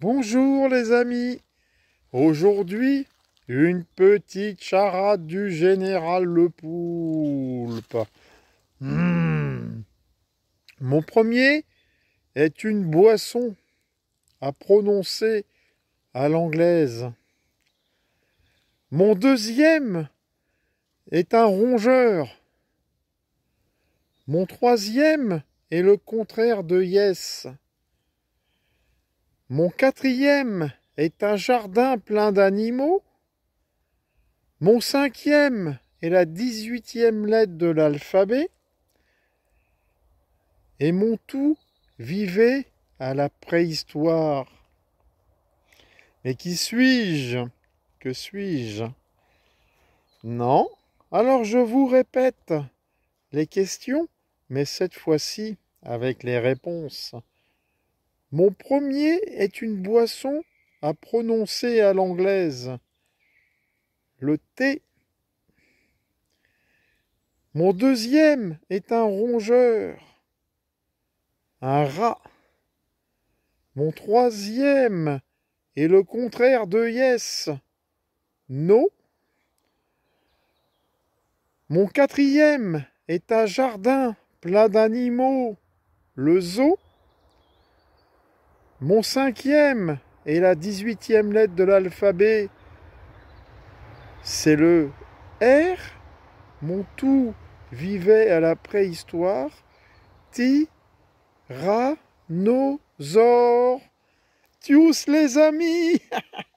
Bonjour les amis. Aujourd'hui, une petite charade du général Le Poulpe. Hmm. Mon premier est une boisson à prononcer à l'anglaise. Mon deuxième est un rongeur. Mon troisième est le contraire de yes. Mon quatrième est un jardin plein d'animaux. Mon cinquième est la dix-huitième lettre de l'alphabet. Et mon tout vivait à la préhistoire. Mais qui suis-je Que suis-je Non Alors je vous répète les questions, mais cette fois-ci avec les réponses. Mon premier est une boisson à prononcer à l'anglaise. Le thé. Mon deuxième est un rongeur. Un rat. Mon troisième est le contraire de yes. No. Mon quatrième est un jardin plein d'animaux. Le zoo mon cinquième et la dix-huitième lettre de l'alphabet, c'est le R. Mon tout vivait à la préhistoire. or tous les amis